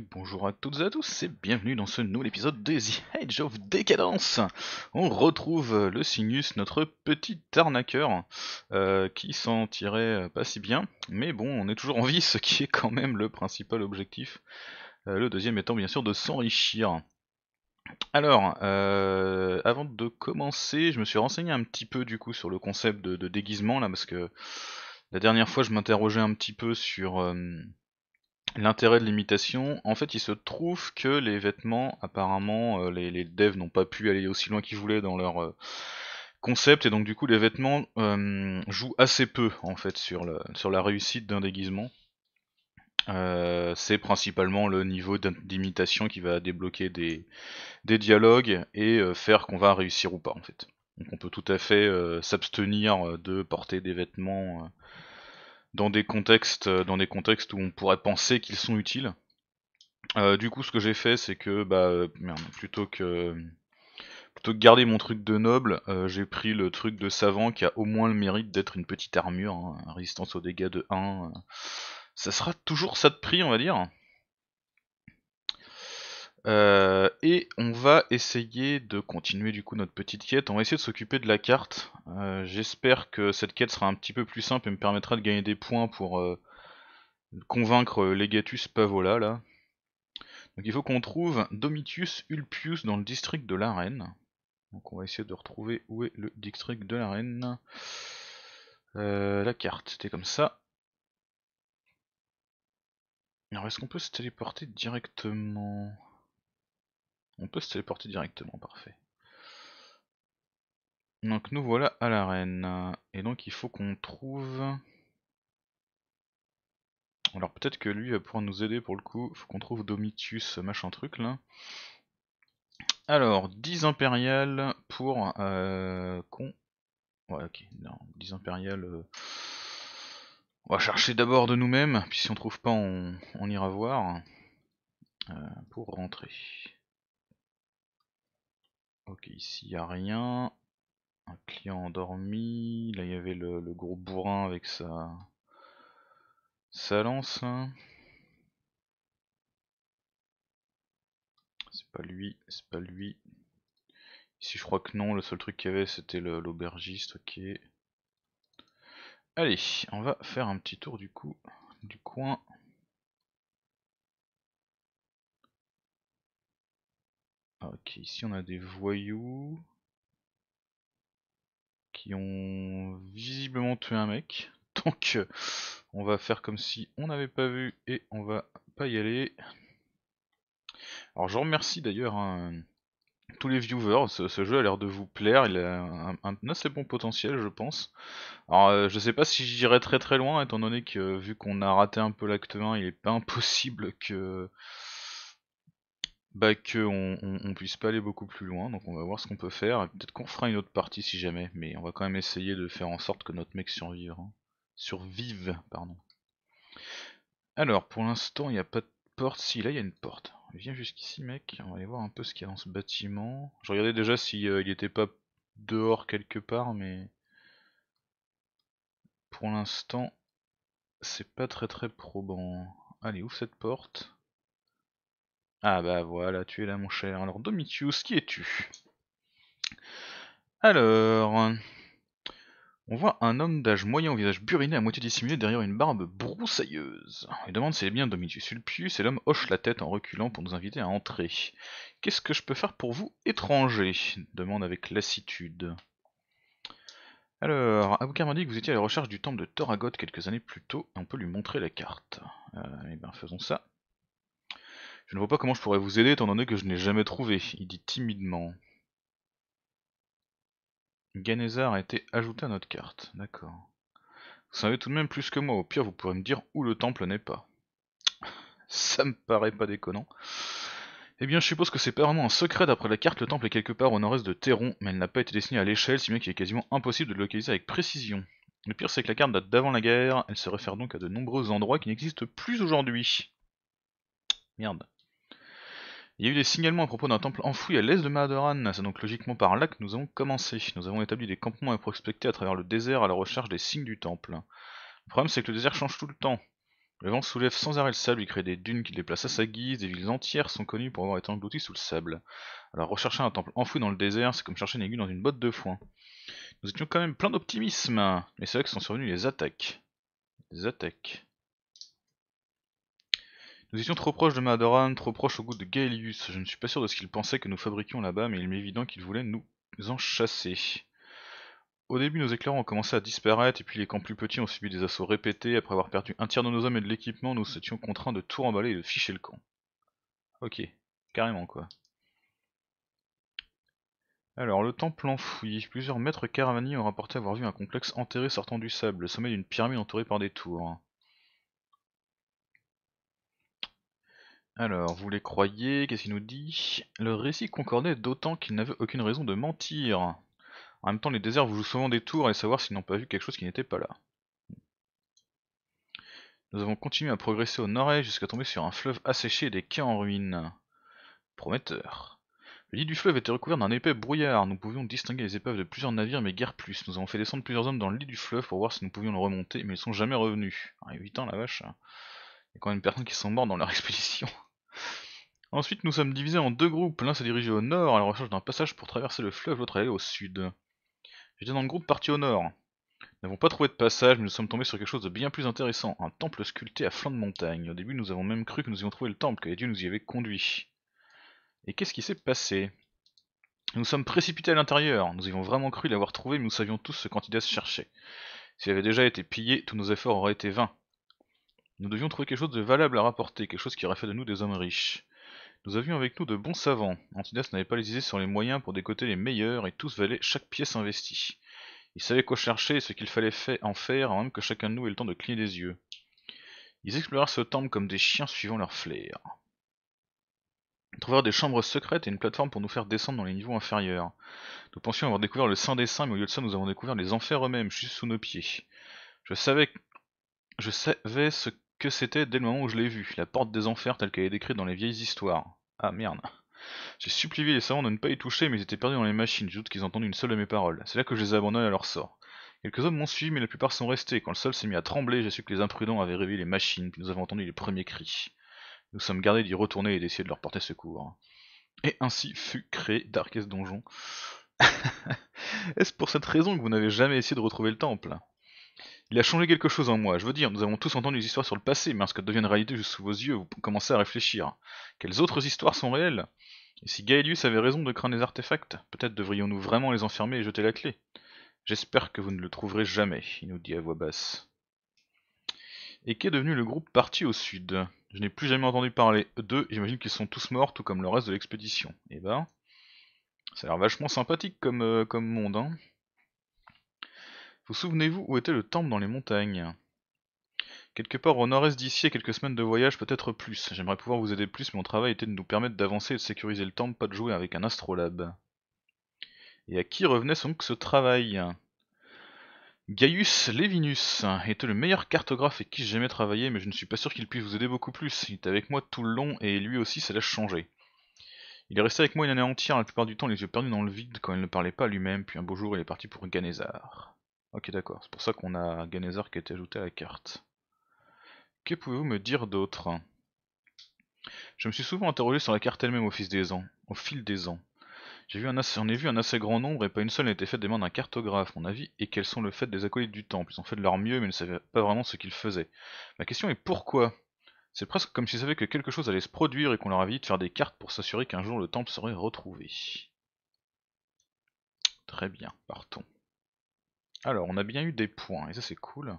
bonjour à toutes et à tous et bienvenue dans ce nouvel épisode de The Age of Decadence On retrouve euh, le Sinus, notre petit arnaqueur, euh, qui s'en tirait euh, pas si bien, mais bon, on est toujours en vie, ce qui est quand même le principal objectif, le deuxième étant bien sûr de s'enrichir. Alors, avant de commencer, je me suis renseigné un petit peu du coup sur le concept de, de déguisement là, parce que la dernière fois je m'interrogeais un petit peu sur L'intérêt de l'imitation, en fait, il se trouve que les vêtements, apparemment, euh, les, devs n'ont pas pu aller aussi loin qu'ils voulaient dans leur euh, concept, et donc du coup, les vêtements euh, jouent assez peu, en fait, sur, la réussite d'un déguisement. c'est principalement le niveau d'imitation qui va débloquer des, dialogues et faire qu'on va réussir ou pas en fait. Donc on peut tout à fait s'abstenir de porter des vêtements dans des contextes, euh, dans des contextes où on pourrait penser qu'ils sont utiles. Euh, du coup, ce que j'ai fait, c'est que, bah, euh, merde, plutôt que plutôt que garder mon truc de noble, j'ai pris le truc de savant qui a au moins le mérite d'être une petite armure, hein, résistance aux dégâts de 1. ça sera toujours ça de prix, on va dire. Euh, et on va essayer de continuer du coup notre petite quête. On va essayer de s'occuper de la carte. Euh, j'espère que cette quête sera un petit peu plus simple et me permettra de gagner des points pour euh, convaincre Legatus Pavola là. Donc il faut qu'on trouve Domitius Ulpius dans le district de l'arène. Donc on va essayer de retrouver où est le district de l'arène. la carte, c'était comme ça. Alors est-ce qu'on peut se téléporter directement on peut se téléporter directement, parfait. Donc nous voilà à l'arène. Et donc il faut qu'on trouve... Alors peut-être que lui va pouvoir nous aider pour le coup. il Faut qu'on trouve Domitius machin truc là. Alors, 10 impériales pour... con... Euh, ouais ok, non, 10 impériales... Euh, on va chercher d'abord de nous-mêmes, puis si on trouve pas on, ira voir. Euh, pour rentrer. Ok, ici il n'y a rien. Un client endormi. Là il y avait le, gros bourrin avec sa, sa lance. C'est pas lui, c'est pas lui. Ici je crois que non, le seul truc qu'il y avait c'était l'aubergiste, ok. Allez, on va faire un petit tour du coup du coin. Ok, ici on a des voyous qui ont visiblement tué un mec. Donc euh, on va faire comme si on n'avait pas vu et on va pas y aller. Alors je remercie d'ailleurs hein, tous les viewers, ce, jeu a l'air de vous plaire, il a un, assez bon potentiel je pense. Alors je euh, je sais pas si j'irai très très loin étant donné que vu qu'on a raté un peu l'acte 1, il est pas impossible que bah, qu'on on, puisse pas aller beaucoup plus loin. Donc on va voir ce qu'on peut faire. Peut-être qu'on fera une autre partie si jamais, mais on va quand même essayer de faire en sorte que notre mec survive. Hein. Survive, pardon. Alors, pour l'instant, il n'y a pas de porte. Si, là, il y a une porte. Viens jusqu'ici, mec. On va aller voir un peu ce qu'il y a dans ce bâtiment. Je regardais déjà s'il si, euh, n'était pas dehors quelque part, mais... Pour l'instant, c'est pas très très probant. Allez, ouvre cette porte. Ah bah voilà, tu es là mon cher. Alors Domitius, qui es-tu Alors... On voit un homme d'âge moyen au visage buriné à moitié dissimulé derrière une barbe broussailleuse. Il demande s'il est bien Domitius Sulpius et l'homme hoche la tête en reculant pour nous inviter à entrer. Qu'est-ce que je peux faire pour vous, étrangers demande avec lassitude. Alors, Aboukar dit que vous étiez à la recherche du temple de Thoragoth quelques années plus tôt, et on peut lui montrer la carte. Euh, eh bien faisons ça. Je ne vois pas comment je pourrais vous aider étant donné que je n'ai jamais trouvé, il dit timidement. Ganesar a été ajouté à notre carte, d'accord. Vous savez tout de même plus que moi, au pire vous pourrez me dire où le temple n'est pas. Ça me paraît pas déconnant. Eh bien, je suppose que c'est pas vraiment un secret d'après la carte, le temple est quelque part au nord-est de Terron. mais elle n'a pas été dessinée à l'échelle, si bien qu'il est quasiment impossible de le localiser avec précision. Le pire, c'est que la carte date d'avant la guerre, elle se réfère donc à de nombreux endroits qui n'existent plus aujourd'hui. Merde. Il y a eu des signalements à propos d'un temple enfoui à l'est de Mahadoran, c'est donc logiquement par là que nous avons commencé. Nous avons établi des campements à prospecter à travers le désert à la recherche des signes du temple. Le problème c'est que le désert change tout le temps. Le vent soulève sans arrêt le sable, il crée des dunes qui déplacent à sa guise, des villes entières sont connues pour avoir été englouties sous le sable. Alors rechercher un temple enfoui dans le désert, c'est comme chercher une aiguille dans une botte de foin. Nous étions quand même plein d'optimisme, mais c'est vrai que sont survenus les attaques. Les attaques. Nous étions trop proches de Madoran, trop proches au goût de Gaelius. Je ne suis pas sûr de ce qu'il pensait que nous fabriquions là-bas, mais il m'est évident qu'il voulait nous en chasser. Au début, nos éclairs ont commencé à disparaître, et puis les camps plus petits ont subi des assauts répétés. Après avoir perdu un tiers de nos hommes et de l'équipement, nous étions contraints de tout remballer et de ficher le camp. Ok, carrément quoi. Alors, le temple enfoui. Plusieurs maîtres caravaniers ont rapporté avoir vu un complexe enterré sortant du sable, le sommet d'une pyramide entourée par des tours. Alors, vous les croyez, qu'est-ce qu'il nous dit Le récit concordait d'autant qu'il n'avait aucune raison de mentir. En même temps, les déserts vous jouent souvent des tours et savoir s'ils n'ont pas vu quelque chose qui n'était pas là. Nous avons continué à progresser au nord-est jusqu'à tomber sur un fleuve asséché et des quais en ruine. Prometteur. Le lit du fleuve était recouvert d'un épais brouillard. Nous pouvions distinguer les épaves de plusieurs navires, mais guère plus. Nous avons fait descendre plusieurs hommes dans le lit du fleuve pour voir si nous pouvions le remonter, mais ils sont jamais revenus. Ah, 8 ans, la vache. Il y a quand même des personnes qui sont mortes dans leur expédition. Ensuite, nous sommes divisés en deux groupes. L'un s'est dirigé au nord à la recherche d'un passage pour traverser le fleuve, l'autre allait au sud. J'étais dans le groupe parti au nord. Nous n'avons pas trouvé de passage, mais nous sommes tombés sur quelque chose de bien plus intéressant, un temple sculpté à flanc de montagne. Au début, nous avons même cru que nous avions trouvé le temple, que les dieux nous y avaient conduit Et qu'est-ce qui s'est passé Nous sommes précipités à l'intérieur. Nous avions vraiment cru l'avoir trouvé, mais nous savions tous ce qu'Antidas cherchait. S'il avait déjà été pillé, tous nos efforts auraient été vains. Nous devions trouver quelque chose de valable à rapporter, quelque chose qui aurait fait de nous des hommes riches. Nous avions avec nous de bons savants. Antinas n'avait pas les idées sur les moyens pour décoter les meilleurs, et tous valaient chaque pièce investie. Ils savaient quoi chercher et ce qu'il fallait faire en faire, avant même que chacun de nous ait le temps de cligner des yeux. Ils explorèrent ce temple comme des chiens suivant leur flair. Ils trouvèrent des chambres secrètes et une plateforme pour nous faire descendre dans les niveaux inférieurs. Nous pensions avoir découvert le Saint des Saints, mais au lieu de ça, nous avons découvert les enfers eux-mêmes, juste sous nos pieds. Je savais, je savais ce que c'était dès le moment où je l'ai vu, la porte des enfers telle qu'elle est décrite dans les vieilles histoires. Ah merde. J'ai supplié les savants de ne pas y toucher, mais ils étaient perdus dans les machines, je doute qu'ils entendent une seule de mes paroles. C'est là que je les ai abandonnés à leur sort. Quelques hommes m'ont suivi, mais la plupart sont restés. Quand le sol s'est mis à trembler, j'ai su que les imprudents avaient réveillé les machines, puis nous avons entendu les premiers cris. Nous sommes gardés d'y retourner et d'essayer de leur porter secours. Et ainsi fut créé Darkest Donjon. Est-ce pour cette raison que vous n'avez jamais essayé de retrouver le temple il a changé quelque chose en moi. Je veux dire, nous avons tous entendu des histoires sur le passé, mais lorsque deviennent réalité juste sous vos yeux, vous commencez à réfléchir. Quelles autres histoires sont réelles Et si Gaelius avait raison de craindre les artefacts, peut-être devrions-nous vraiment les enfermer et jeter la clé J'espère que vous ne le trouverez jamais, il nous dit à voix basse. Et qu'est devenu le groupe parti au sud Je n'ai plus jamais entendu parler d'eux, j'imagine qu'ils sont tous morts, tout comme le reste de l'expédition. Eh ben, ça a l'air vachement sympathique comme, euh, comme monde, hein vous souvenez-vous où était le temple dans les montagnes Quelque part au nord-est d'ici quelques semaines de voyage, peut-être plus. J'aimerais pouvoir vous aider plus, mais mon travail était de nous permettre d'avancer et de sécuriser le temple, pas de jouer avec un astrolabe. Et à qui revenait donc ce travail Gaius Levinus était le meilleur cartographe avec qui j'ai jamais travaillé, mais je ne suis pas sûr qu'il puisse vous aider beaucoup plus. Il était avec moi tout le long et lui aussi, ça l'a changer. Il est resté avec moi une année entière, la plupart du temps les yeux perdus dans le vide quand il ne parlait pas lui-même, puis un beau jour il est parti pour Ganesar. Ok d'accord, c'est pour ça qu'on a Ganesar qui a été ajouté à la carte. Que pouvez-vous me dire d'autre Je me suis souvent interrogé sur la carte elle-même au, fil des ans, au fil des ans. J'ai vu un assez, ai vu un assez grand nombre et pas une seule n'a été faite des mains d'un cartographe, mon avis, et quels sont le fait des acolytes du temple. Ils ont fait de leur mieux mais ne savaient pas vraiment ce qu'ils faisaient. Ma question est pourquoi C'est presque comme s'ils savaient que quelque chose allait se produire et qu'on leur avait dit de faire des cartes pour s'assurer qu'un jour le temple serait retrouvé. Très bien, partons. Alors, on a bien eu des points, et ça c'est cool.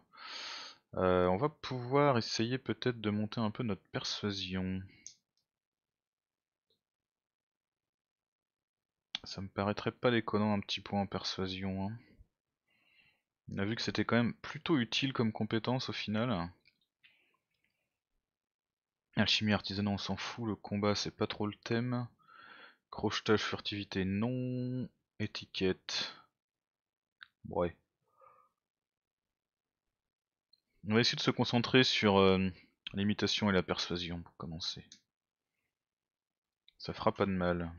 Euh, on va pouvoir essayer peut-être de monter un peu notre persuasion. Ça me paraîtrait pas déconnant un petit point en persuasion. Hein. On a vu que c'était quand même plutôt utile comme compétence au final. Alchimie artisanat on s'en fout, le combat c'est pas trop le thème. Crochetage furtivité non. Étiquette. Ouais. On va essayer de se concentrer sur euh, l'imitation et la persuasion pour commencer. Ça fera pas de mal.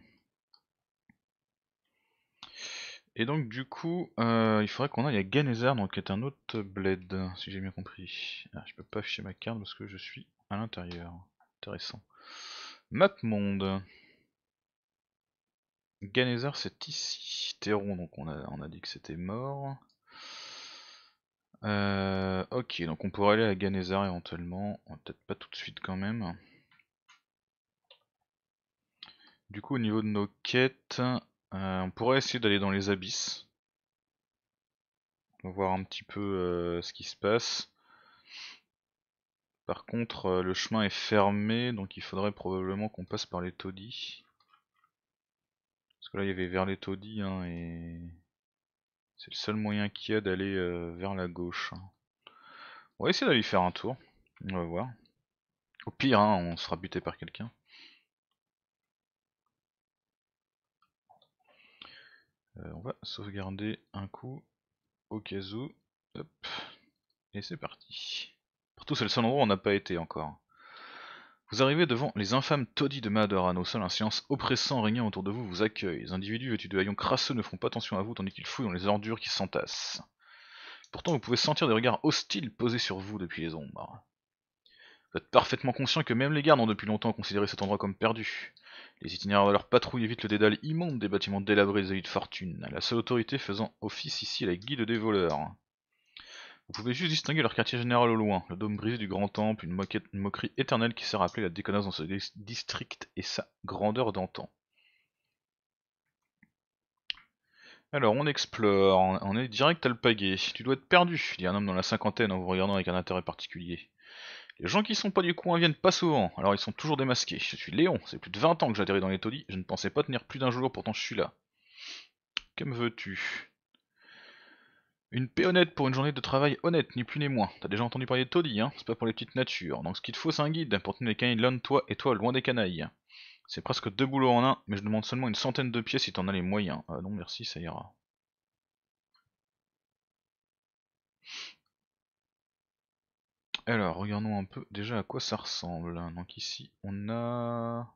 Et donc du coup, euh, il faudrait qu'on aille à Ganesar, donc qui est un autre bled, si j'ai bien compris. Ah, je peux pas afficher ma carte parce que je suis à l'intérieur. Intéressant. Map monde. Ganezard c'est ici. Théron, donc on a dit que c'était mort. Euh, ok, donc on pourrait aller à Ganesar éventuellement. Peut-être pas tout de suite quand même. Du coup, au niveau de nos quêtes, euh, on pourrait essayer d'aller dans les abysses. On va voir un petit peu euh, ce qui se passe. Par contre, le chemin est fermé, donc il faudrait probablement qu'on passe par les taudis. Parce que là, il y avait vers les taudis, hein, et c'est le seul moyen qu'il y a d'aller euh, vers la gauche. Hein. On va essayer d'aller faire un tour. On va voir. Au pire, hein, on sera buté par quelqu'un. Euh, on va sauvegarder un coup au cas où. Et c'est parti. Partout, c'est le seul endroit où on n'a pas été encore. Vous arrivez devant les infâmes taudis de au seul un silence oppressant régnant autour de vous vous accueille. Les individus vêtus de haillons crasseux ne font pas attention à vous tandis qu'ils fouillent dans les ordures qui s'entassent. Pourtant, vous pouvez sentir des regards hostiles posés sur vous depuis les ombres. Vous êtes parfaitement conscient que même les gardes ont depuis longtemps considéré cet endroit comme perdu. Les itinéraires de leur patrouille évitent le dédale immonde des bâtiments délabrés des de fortune, la seule autorité faisant office ici est la guide des voleurs. Vous pouvez juste distinguer leur quartier général au loin, le dôme brisé du grand temple, une, moquerie éternelle qui s'est rappelée la déconnasse dans ce district et sa grandeur d'antan. Alors, on explore, on est direct à le paguer. Tu dois être perdu, dit un homme dans la cinquantaine en vous regardant avec un intérêt particulier. Les gens qui sont pas du coin viennent pas souvent, alors ils sont toujours démasqués. Je suis Léon, c'est plus de 20 ans que j'atterris dans les taudis, je ne pensais pas tenir plus d'un jour, pourtant je suis là. Que me veux-tu une paix honnête pour une journée de travail honnête, ni plus ni moins. T'as déjà entendu parler de taudis, hein C'est pas pour les petites natures. Donc ce qu'il te faut, c'est un guide pour tenir les canailles loin de toi et toi loin des canailles. C'est presque deux boulots en un, mais je demande seulement une centaine de pièces si t'en as les moyens. Ah non, merci, ça ira. Alors, regardons un peu déjà à quoi ça ressemble. Donc ici, on a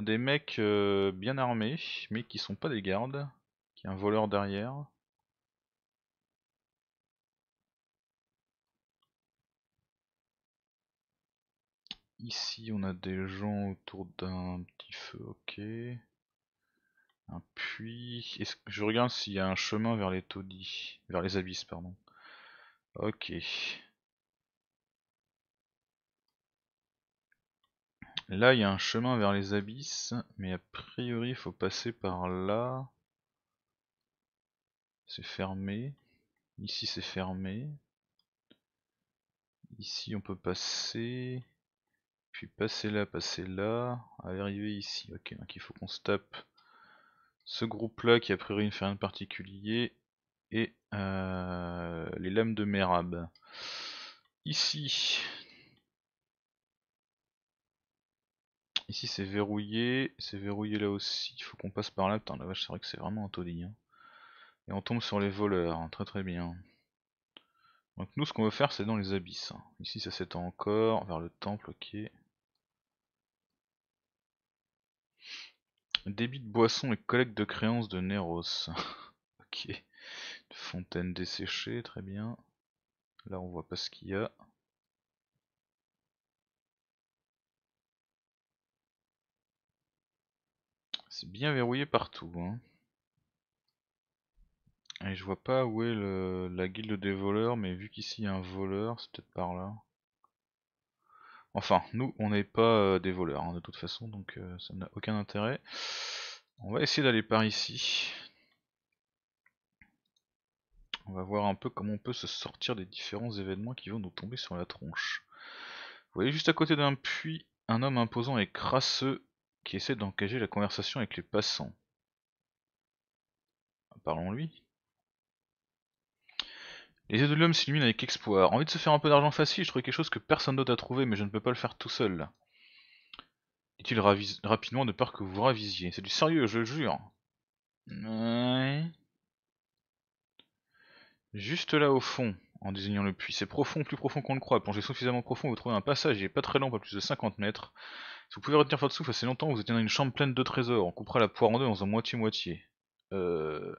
des mecs euh, bien armés, mais qui sont pas des gardes. Qui a un voleur derrière. ici on a des gens autour d'un petit feu, ok. Un puits. je regarde s'il y a un chemin vers les taudis. Vers les abysses, pardon. Ok. Là, il y a un chemin vers les abysses, mais a priori, il faut passer par là. C'est fermé. Ici, c'est fermé. Ici, on peut passer. Puis passer là, passer là, arriver ici. Ok, donc il faut qu'on se tape ce groupe là qui a priori une fait rien particulier et euh, les lames de Merab. Ici, ici c'est verrouillé, c'est verrouillé là aussi, il faut qu'on passe par là, putain la vache c'est vrai que c'est vraiment un taudis. Hein. Et on tombe sur les voleurs, très très bien. Donc nous ce qu'on veut faire c'est dans les abysses. Ici ça s'étend encore, vers le temple, ok. Débit de boisson et collecte de créances de Neros. ok. fontaine desséchée, très bien. Là on voit pas ce qu'il y a. C'est bien verrouillé partout. Hein. Et je vois pas où est la guilde des voleurs, mais vu qu'ici il y a un voleur, c'est peut-être par là. Enfin, nous, on n'est pas euh, des voleurs hein, de toute façon, donc euh, ça n'a aucun intérêt. On va essayer d'aller par ici. On va voir un peu comment on peut se sortir des différents événements qui vont nous tomber sur la tronche. Vous voyez juste à côté d'un puits, un homme imposant et crasseux qui essaie d'engager la conversation avec les passants. Parlons-lui. Les yeux de l'homme s'illuminent avec espoir. Envie de se faire un peu d'argent facile, je trouve quelque chose que personne d'autre a trouvé, mais je ne peux pas le faire tout seul. Dit-il rapidement de peur que vous ravisiez. C'est du sérieux, je le jure. Juste là au fond, en désignant le puits. C'est profond, plus profond qu'on le croit. Plongez suffisamment profond, vous trouvez un passage, il n'est pas très long, pas plus de 50 mètres. Si vous pouvez retenir votre souffle assez longtemps, vous êtes dans une chambre pleine de trésors. On coupera la poire en deux en un moitié-moitié. Euh...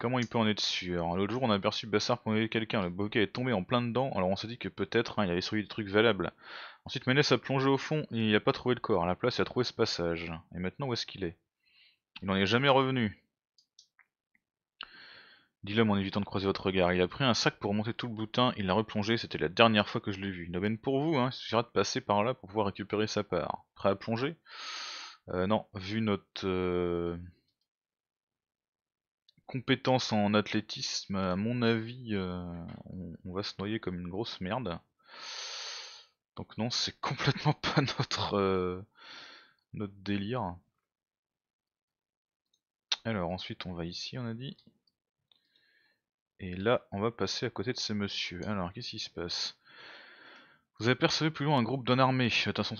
Comment il peut en être sûr hein. L'autre jour, on a aperçu Bassard pour quelqu'un, le bokeh est tombé en plein dedans, alors on s'est dit que peut-être hein, il avait sauvé des trucs valables. Ensuite, Ménès a plongé au fond, il n'a pas trouvé le corps, à la place, il a trouvé ce passage. Et maintenant, où est-ce qu'il est, il, n'en est jamais revenu. Dit l'homme en évitant de croiser votre regard. Il a pris un sac pour monter tout le boutin, il l'a replongé, c'était la dernière fois que je l'ai vu. Une aubaine pour vous, hein, il suffira de passer par là pour pouvoir récupérer sa part. Prêt à plonger euh, Non, vu notre... Euh, compétences en athlétisme, à mon avis, euh, on, va se noyer comme une grosse merde. Donc non, c'est complètement pas notre, euh, notre délire. Alors ensuite on va ici, on a dit. Et là, on va passer à côté de ces messieurs. Alors, qu'est-ce qui se passe Vous apercevez plus loin un groupe d'un armés.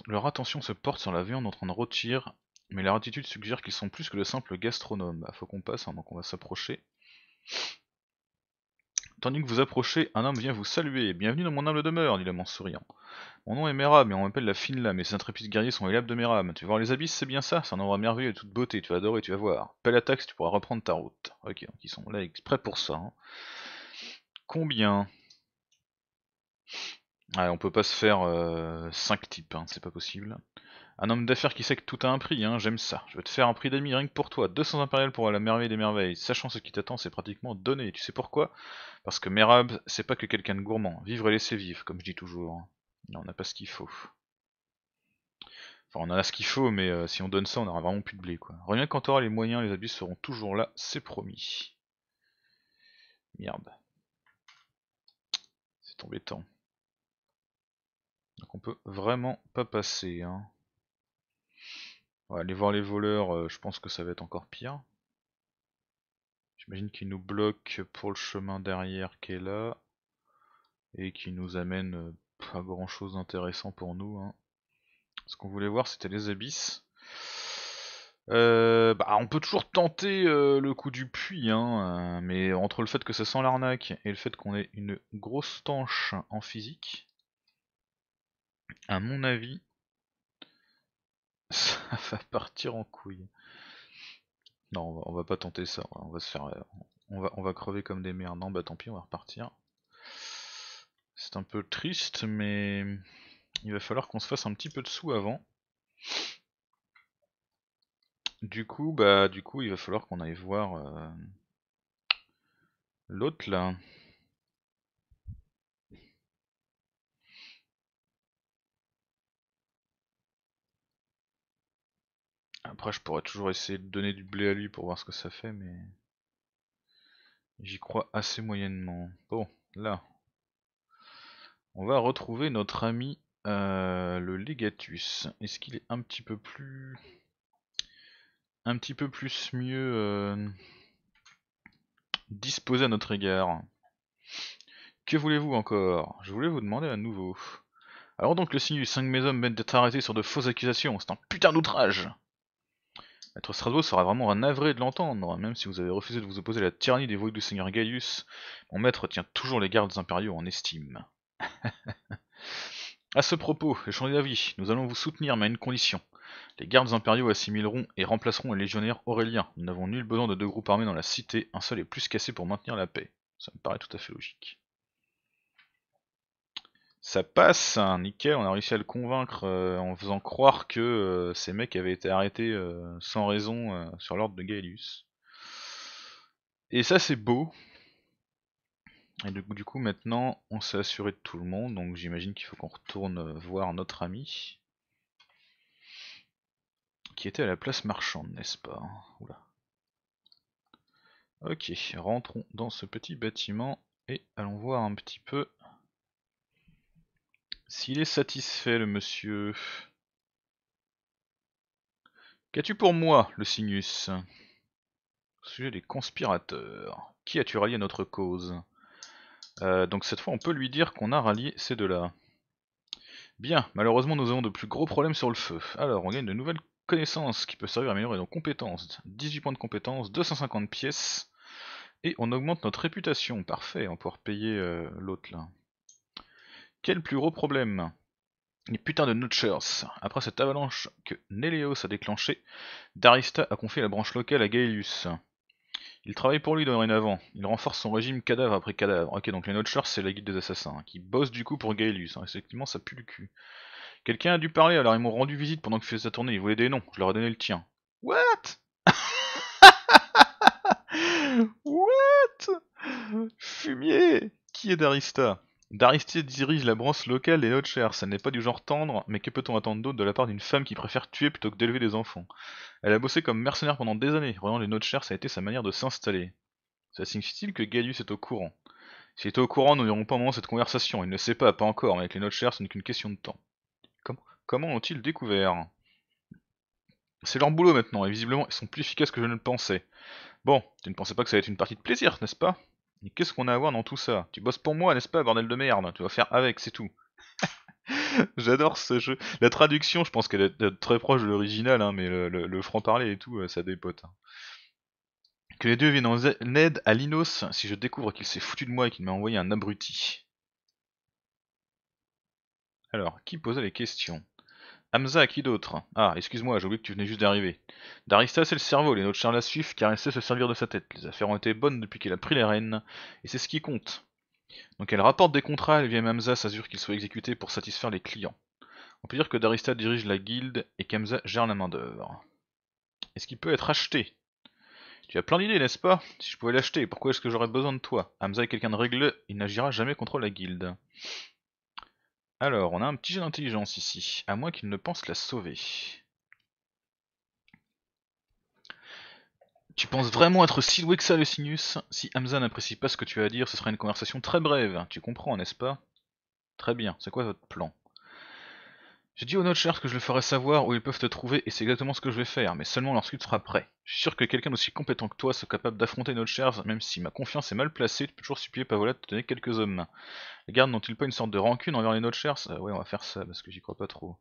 Leur attention se porte sur la viande en train de retirer. Mais leur attitude suggère qu'ils sont plus que de simples gastronomes. Ah, faut qu'on passe, hein, donc on va s'approcher. Tandis que vous approchez, un homme vient vous saluer. Bienvenue dans mon humble demeure, dit l'homme en souriant. Mon nom est Meram, mais on m'appelle la fine lame, et ces intrépides guerriers sont les de Meram. Tu vas voir les abysses, c'est bien ça, c'est un endroit merveilleux de toute beauté, tu vas adorer, tu vas voir. Pelle la taxe, tu pourras reprendre ta route. Ok, donc ils sont là exprès pour ça. Hein. Combien ah, on peut pas se faire 5 euh, types, hein, c'est pas possible. Un homme d'affaires qui sait que tout a un prix, hein, j'aime ça. Je vais te faire un prix d'amis rien pour toi. 200 impériales pour la merveille des merveilles. Sachant ce qui t'attend, c'est pratiquement donné. Tu sais pourquoi Parce que Merab, c'est pas que quelqu'un de gourmand. Vivre et laisser vivre, comme je dis toujours. on n'a pas ce qu'il faut. Enfin, on en a ce qu'il faut, mais euh, si on donne ça, on aura vraiment plus de blé, quoi. Reviens quand t'auras les moyens, les abus seront toujours là, c'est promis. Merde. C'est embêtant. Donc on peut vraiment pas passer, hein aller voir les voleurs, euh, je pense que ça va être encore pire. J'imagine qu'ils nous bloquent pour le chemin derrière qui est là. Et qui nous amène euh, pas grand chose d'intéressant pour nous. Hein. Ce qu'on voulait voir c'était les abysses. Euh, bah, on peut toujours tenter le coup du puits, hein, mais entre le fait que ça sent l'arnaque et le fait qu'on ait une grosse tanche en physique, à mon avis, ça va partir en couille. Non, on va, pas tenter ça. Hein. On va se faire, on va, on va crever comme des merdes. Non, bah tant pis, on va repartir. C'est un peu triste, mais il va falloir qu'on se fasse un petit peu de sous avant. Du coup, bah, du coup, il va falloir qu'on aille voir euh, l'autre là. Après, je pourrais toujours essayer de donner du blé à lui pour voir ce que ça fait, mais... J'y crois assez moyennement. Bon, là. On va retrouver notre ami euh, le Legatus. Est-ce qu'il est un petit peu plus... Un petit peu plus mieux... Euh, disposé à notre égard que voulez-vous encore Je voulais vous demander à nouveau. Alors donc le signe du 5 mes hommes d'être arrêté sur de fausses accusations, c'est un putain d'outrage Maître Strasbourg sera vraiment navré de l'entendre, même si vous avez refusé de vous opposer à la tyrannie des voies du seigneur Gaius. Mon maître tient toujours les gardes impériaux en estime. à ce propos, échangez d'avis, nous allons vous soutenir, mais à une condition. Les gardes impériaux assimileront et remplaceront les légionnaires auréliens. Nous n'avons nul besoin de deux groupes armés dans la cité, un seul est plus cassé pour maintenir la paix. Ça me paraît tout à fait logique. Ça passe, hein, nickel, on a réussi à le convaincre euh, en faisant croire que euh, ces mecs avaient été arrêtés euh, sans raison sur l'ordre de Gaelius. Et ça c'est beau. Et du coup, du coup maintenant on s'est assuré de tout le monde, donc j'imagine qu'il faut qu'on retourne voir notre ami. Qui était à la place marchande, n'est-ce pas Oula. Ok, rentrons dans ce petit bâtiment et allons voir un petit peu s'il est satisfait, le monsieur. Qu'as-tu pour moi, le Sinus Au sujet des conspirateurs. Qui as-tu rallié à notre cause euh, Donc cette fois, on peut lui dire qu'on a rallié ces deux-là. Bien, malheureusement, nous avons de plus gros problèmes sur le feu. Alors, on gagne de nouvelles connaissances qui peuvent servir à améliorer nos compétences. 18 points de compétences, 250 pièces. Et on augmente notre réputation. Parfait, on peut repayer euh, l'autre là. Quel plus gros problème Les putains de Notchers. Après cette avalanche que Neleos a déclenchée, Darista a confié la branche locale à Gaelius. Il travaille pour lui dorénavant. Il renforce son régime cadavre après cadavre. Ok, donc les Notchers, c'est la guide des assassins, hein, qui bosse du coup pour Gaelius. Hein. Effectivement, ça pue le cul. Quelqu'un a dû parler, alors ils m'ont rendu visite pendant que je faisais sa tournée. Ils voulaient des noms, je leur ai donné le tien. What What Fumier Qui est Darista Daristide dirige la branche locale des Notchers. Ça n'est pas du genre tendre, mais que peut-on attendre d'autre de la part d'une femme qui préfère tuer plutôt que d'élever des enfants Elle a bossé comme mercenaire pendant des années. Vraiment, les Notchers, ça a été sa manière de s'installer. Ça signifie-t-il que Gaius est au courant S'il était au courant, nous n'aurons pas moins moment cette conversation. Il ne sait pas, pas encore, mais avec les Notchers, ce n'est qu'une question de temps. comment ont-ils découvert C'est leur boulot maintenant, et visiblement, ils sont plus efficaces que je ne le pensais. Bon, tu ne pensais pas que ça allait être une partie de plaisir, n'est-ce pas mais qu'est-ce qu'on a à voir dans tout ça Tu bosses pour moi, n'est-ce pas, bordel de merde Tu vas faire avec, c'est tout. J'adore ce jeu. La traduction, je pense qu'elle est euh, très proche de l'original, hein, mais le, franc-parler et tout, euh, ça dépote. Hein. Que les deux viennent en aide à Linos si je découvre qu'il s'est foutu de moi et qu'il m'a envoyé un abruti. Alors, qui posait les questions Hamza, qui d'autre Ah, excuse-moi, j'ai oublié que tu venais juste d'arriver. Darista, c'est le cerveau, les nôtres Charles la suivent car elle sait se servir de sa tête. Les affaires ont été bonnes depuis qu'elle a pris les rênes, et c'est ce qui compte. Donc elle rapporte des contrats, elle vient Hamza s'assure qu'ils soient exécutés pour satisfaire les clients. On peut dire que Darista dirige la guilde et qu'Amza gère la main-d'œuvre. Est-ce qu'il peut être acheté Tu as plein d'idées, n'est-ce pas Si je pouvais l'acheter, pourquoi est-ce que j'aurais besoin de toi Hamza est quelqu'un de règle, il n'agira jamais contre la guilde. Alors, on a un petit jeu d'intelligence ici, à moins qu'il ne pense la sauver. Tu penses vraiment être si loué que ça, le Sinus Si Hamza n'apprécie pas ce que tu as à dire, ce sera une conversation très brève. Tu comprends, n'est-ce pas Très bien, c'est quoi votre plan j'ai dit aux Notcher que je le ferais savoir où ils peuvent te trouver et c'est exactement ce que je vais faire, mais seulement lorsqu'il sera prêt. Je suis sûr que quelqu'un d'aussi compétent que toi soit capable d'affronter Notcher, même si ma confiance est mal placée, tu peux toujours supplier Pavola de te donner quelques hommes. Les gardes n'ont-ils pas une sorte de rancune envers les Notchers euh, Ouais, on va faire ça parce que j'y crois pas trop.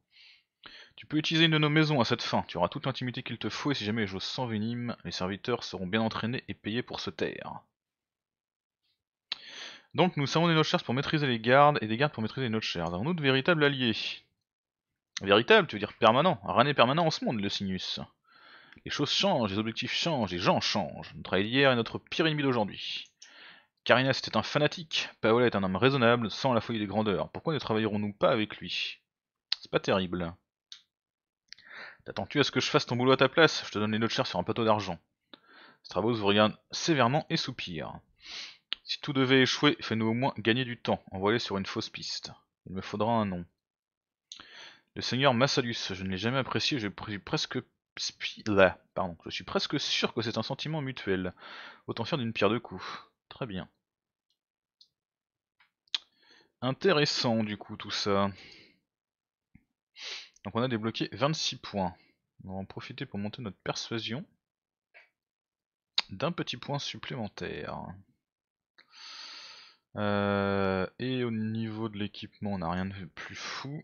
Tu peux utiliser une de nos maisons à cette fin, tu auras toute l'intimité qu'il te faut et si jamais les sans venime, les serviteurs seront bien entraînés et payés pour se taire. Donc nous savons des Notchers pour maîtriser les gardes et des gardes pour maîtriser les Notchers. Avons-nous de véritables alliés véritable, tu veux dire permanent. Rien n'est permanent en ce monde, le sinus. Les choses changent, les objectifs changent, les gens changent. Notre aide hier est notre pire ennemi d'aujourd'hui. Karina c'était un fanatique, Paola est un homme raisonnable, sans la folie des grandeurs. Pourquoi ne travaillerons-nous pas avec lui C'est pas terrible. T'attends-tu à ce que je fasse ton boulot à ta place Je te donne les notes chères sur un plateau d'argent. travaux vous regarde sévèrement et soupire. Si tout devait échouer, fais-nous au moins gagner du temps, envoyer sur une fausse piste. Il me faudra un nom. Le seigneur Massalus, je ne l'ai jamais apprécié, je suis presque là, pardon, je suis presque sûr que c'est un sentiment mutuel. Autant faire d'une pierre deux coups. Très bien. Intéressant du coup tout ça. Donc on a débloqué 26 points. On va en profiter pour monter notre persuasion d'un petit point supplémentaire. Euh, et au niveau de l'équipement, on n'a rien de plus fou.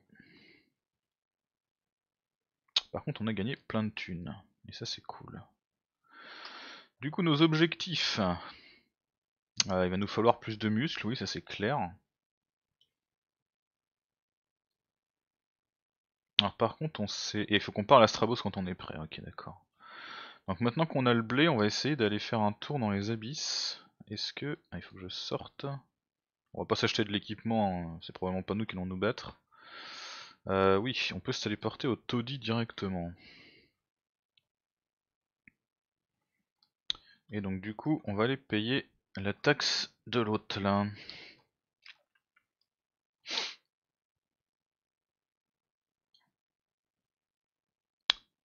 Par contre, on a gagné plein de thunes. Et ça, c'est cool. Du coup, nos objectifs. Euh, il va nous falloir plus de muscles, oui, ça c'est clair. Alors par contre, on sait... et il faut qu'on parle à Strabos quand on est prêt, ok d'accord. Donc maintenant qu'on a le blé, on va essayer d'aller faire un tour dans les abysses. Est-ce que... Ah, il faut que je sorte. On va pas s'acheter de l'équipement, hein. c'est probablement pas nous qui allons nous battre. Euh, oui, on peut se téléporter au taudis directement. Et donc du coup, on va aller payer la taxe de l'hôte hein.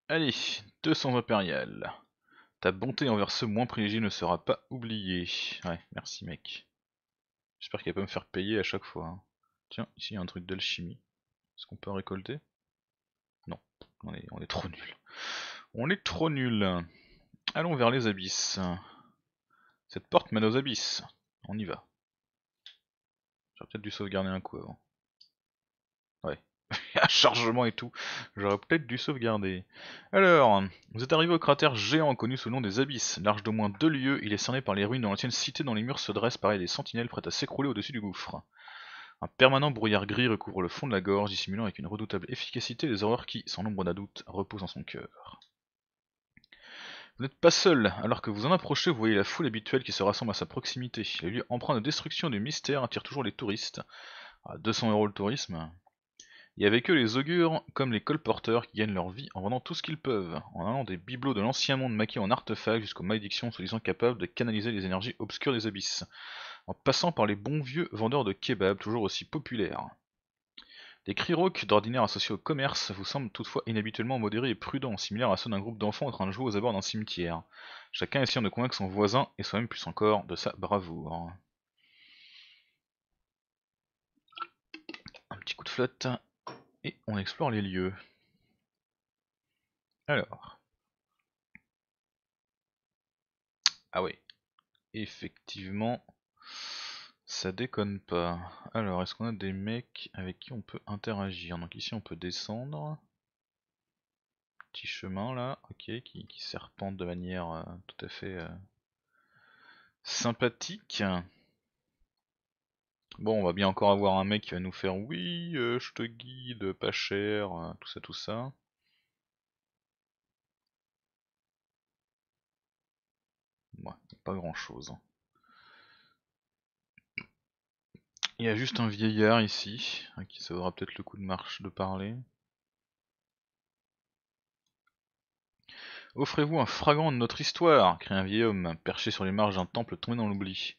Allez, 200 impériales. Ta bonté envers ce moins privilégié ne sera pas oubliée. Ouais, merci mec. J'espère qu'elle va pas me faire payer à chaque fois. Hein. Tiens, ici il y a un truc d'alchimie. Est-ce qu'on peut récolter Non, on est, trop nul. On est trop nul. Allons vers les abysses. Cette porte mène aux abysses. On y va. J'aurais peut-être dû sauvegarder un coup avant. Ouais. un chargement et tout. J'aurais peut-être dû sauvegarder. Alors, vous êtes arrivé au cratère géant connu sous le nom des abysses. Large d'au moins deux lieues, il est cerné par les ruines de l'ancienne cité dont les murs se dressent pareil des sentinelles prêtes à s'écrouler au-dessus du gouffre. Un permanent brouillard gris recouvre le fond de la gorge, dissimulant avec une redoutable efficacité les horreurs qui, sans l'ombre d'un doute, reposent en son cœur. Vous n'êtes pas seul, alors que vous en approchez, vous voyez la foule habituelle qui se rassemble à sa proximité. Les lieux empreints de destruction et de mystère attirent toujours les touristes. À 200 euros le tourisme, et avec eux les augures, comme les colporteurs qui gagnent leur vie en vendant tout ce qu'ils peuvent, en allant des bibelots de l'ancien monde maqués en artefacts jusqu'aux malédictions se disant capables de canaliser les énergies obscures des abysses, en passant par les bons vieux vendeurs de kebabs toujours aussi populaires. Les cris rauques d'ordinaire associés au commerce vous semblent toutefois inhabituellement modérés et prudents, similaires à ceux d'un groupe d'enfants en train de jouer aux abords d'un cimetière, chacun essayant de convaincre son voisin et soi-même plus encore de sa bravoure. Un petit coup de flotte et on explore les lieux. Alors. Ah oui. Effectivement, ça déconne pas. Alors, est-ce qu'on a des mecs avec qui on peut interagir Donc ici, on peut descendre. Petit chemin là, ok, qui, serpente de manière euh, tout à fait euh, sympathique. Bon, on va bien encore avoir un mec qui va nous faire oui, euh, je te guide, pas cher, euh, tout ça, tout ça. Ouais, pas grand chose. Hein. Il y a juste un vieillard ici, à qui ça vaudra peut-être le coup de marche de parler. Offrez-vous un fragment de notre histoire, crie un vieil homme, perché sur les marges d'un temple tombé dans l'oubli.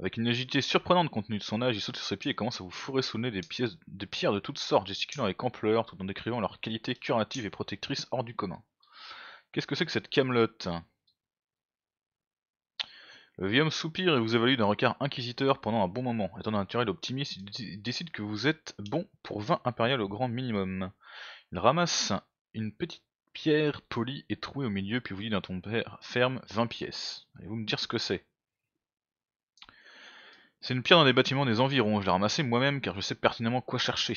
Avec une agilité surprenante compte tenu de son âge, il saute sur ses pieds et commence à vous fourrer sous le nez des, pièces, des pierres de toutes sortes, gesticulant avec ampleur tout en décrivant leur qualité curative et protectrice hors du commun. Qu'est-ce que c'est que cette camelote Le vieux homme soupire et vous évalue d'un regard inquisiteur pendant un bon moment. Étant naturel optimiste, il décide que vous êtes bon pour 20 impériales au grand minimum. Il ramasse une petite pierre polie et trouée au milieu, puis vous dit d'un ton père ferme 20 pièces. Allez vous me dire ce que c'est c'est une pierre dans les bâtiments des environs, je l'ai ramassée moi-même car je sais pertinemment quoi chercher.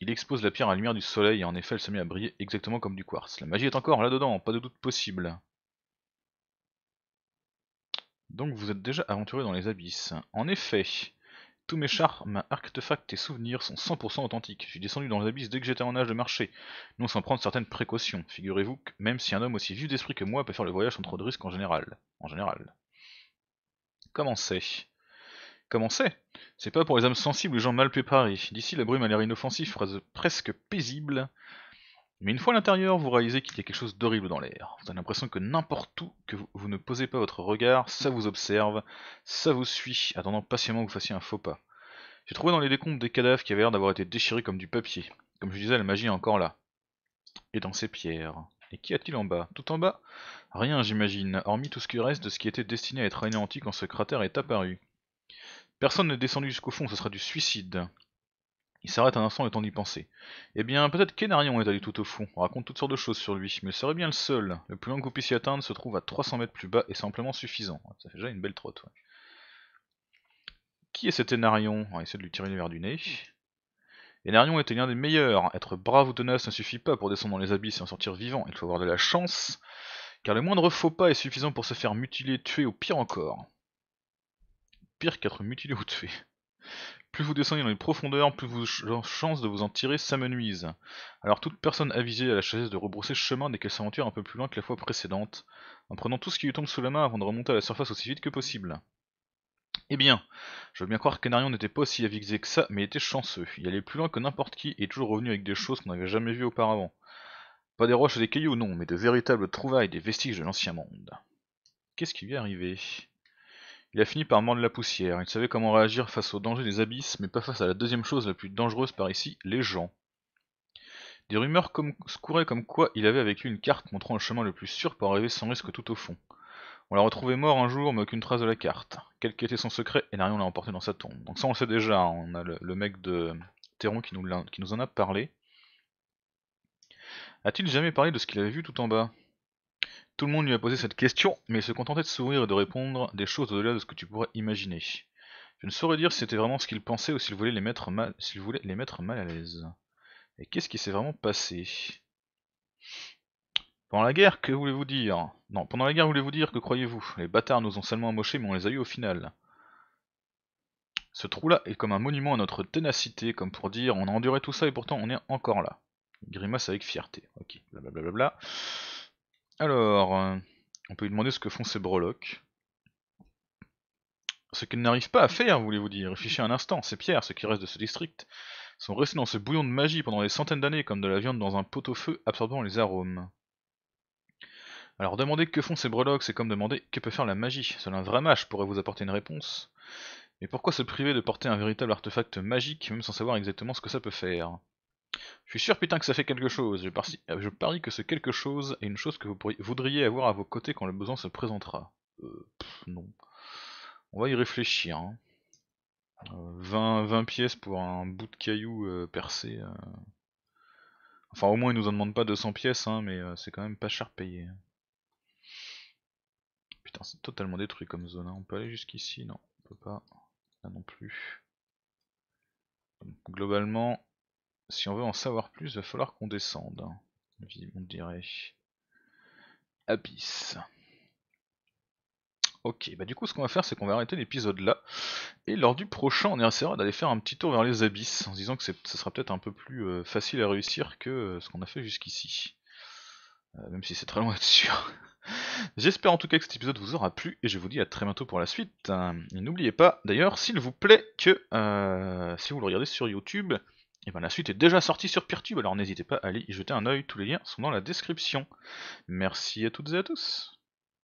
Il expose la pierre à la lumière du soleil et en effet elle se met à briller exactement comme du quartz. La magie est encore là-dedans, pas de doute possible. Donc vous êtes déjà aventuré dans les abysses. En effet, tous mes charmes, artefacts et souvenirs sont 100% authentiques. suis descendu dans les abysses dès que j'étais en âge de marcher, non sans prendre certaines précautions. Figurez-vous que même si un homme aussi vif d'esprit que moi peut faire le voyage sans trop de risques en général. En général. Commencez. Comment c'est C'est pas pour les âmes sensibles ou gens mal préparés. D'ici, la brume a l'air inoffensive, presque paisible. Mais une fois à l'intérieur, vous réalisez qu'il y a quelque chose d'horrible dans l'air. Vous avez l'impression que n'importe où que vous, ne posez pas votre regard, ça vous observe, ça vous suit, attendant patiemment que vous fassiez un faux pas. J'ai trouvé dans les décombres des cadavres qui avaient l'air d'avoir été déchirés comme du papier. Comme je disais, la magie est encore là. Et dans ces pierres. Et qu'y a-t-il en bas Tout en bas Rien, j'imagine, hormis tout ce qui reste de ce qui était destiné à être anéanti quand ce cratère est apparu. Personne n'est descendu jusqu'au fond, ce serait du suicide. Il s'arrête un instant le temps d'y penser. Eh bien, peut-être qu'Enarion est allé tout au fond, on raconte toutes sortes de choses sur lui, mais il serait bien le seul. Le plus loin que vous puissiez atteindre se trouve à 300 mètres plus bas et simplement suffisant. Ça fait déjà une belle trotte. Qui est cet Enarion On va essayer de lui tirer une verre du nez. Enarion était l'un des meilleurs. Être brave ou tenace ne suffit pas pour descendre dans les abysses et en sortir vivant. Il faut avoir de la chance, car le moindre faux pas est suffisant pour se faire mutiler, tuer ou pire encore pire qu'être mutilé ou tué. Plus vous descendez dans les profondeurs, plus vos chances de vous en tirer s'amenuisent. Alors toute personne avisée à la chasse de rebrousser chemin dès qu'elle s'aventure un peu plus loin que la fois précédente, en prenant tout ce qui lui tombe sous la main avant de remonter à la surface aussi vite que possible. Eh bien, je veux bien croire que n'était pas aussi avisé que ça, mais était chanceux. Il allait plus loin que n'importe qui et est toujours revenu avec des choses qu'on n'avait jamais vues auparavant. Pas des roches et des cailloux, non, mais de véritables trouvailles, des vestiges de l'ancien monde. Qu'est-ce qui lui est arrivé il a fini par mordre la poussière, il savait comment réagir face au danger des abysses, mais pas face à la deuxième chose la plus dangereuse par ici, les gens. Des rumeurs comme, couraient comme quoi il avait avec lui une carte montrant le chemin le plus sûr pour arriver sans risque tout au fond. On l'a retrouvé mort un jour, mais aucune trace de la carte. Quel qu'était son secret, et rien l'a emporté dans sa tombe. Donc ça on le sait déjà, hein. on a le, mec de Théron qui nous, qui nous en a parlé. A-t-il jamais parlé de ce qu'il avait vu tout en bas tout le monde lui a posé cette question, mais il se contentait de sourire et de répondre des choses au-delà de ce que tu pourrais imaginer. Je ne saurais dire si c'était vraiment ce qu'il pensait ou s'il voulait les mettre mal, s'il voulait les mettre mal à l'aise. Et qu'est-ce qui s'est vraiment passé Pendant la guerre, que voulez-vous dire Non, pendant la guerre, voulez-vous dire que croyez-vous Les bâtards nous ont seulement amochés, mais on les a eu au final. Ce trou-là est comme un monument à notre ténacité, comme pour dire on a enduré tout ça et pourtant on est encore là. grimace avec fierté. Ok, blablabla. Alors, euh, on peut lui demander ce que font ces breloques. Ce qu'ils n'arrivent pas à faire, voulez-vous dire. Réfléchissez un instant, ces pierres, ce qui reste de ce district, sont restées dans ce bouillon de magie pendant des centaines d'années, comme de la viande dans un pot-au-feu absorbant les arômes. Alors demander que font ces breloques, c'est comme demander que peut faire la magie. Seul un vrai mâche pourrait vous apporter une réponse. Mais pourquoi se priver de porter un véritable artefact magique, même sans savoir exactement ce que ça peut faire je suis sûr putain que ça fait quelque chose. Je, parie, que ce quelque chose est une chose que vous voudriez avoir à vos côtés quand le besoin se présentera. Euh, non. On va y réfléchir. 20, hein. euh, pièces pour un bout de caillou euh, percé. Euh. Enfin au moins ils nous en demandent pas 200 pièces, hein, mais c'est quand même pas cher payé. Putain c'est totalement détruit comme zone. Hein. On peut aller jusqu'ici Non, on peut pas. Là non plus. Donc, globalement, si on veut en savoir plus, il va falloir qu'on descende. Hein, on dirait. Abyss. Ok, bah du coup ce qu'on va faire c'est qu'on va arrêter l'épisode là, et lors du prochain on essaiera d'aller faire un petit tour vers les abysses, en se disant que ce sera peut-être un peu plus euh, facile à réussir que euh, ce qu'on a fait jusqu'ici. Euh, même si c'est très loin d'être sûr. J'espère en tout cas que cet épisode vous aura plu, et je vous dis à très bientôt pour la suite. n'oubliez pas d'ailleurs, s'il vous plaît, que si vous le regardez sur YouTube, et bien la suite est déjà sortie sur Peertube, alors n'hésitez pas à aller y jeter un oeil, tous les liens sont dans la description. Merci à toutes et à tous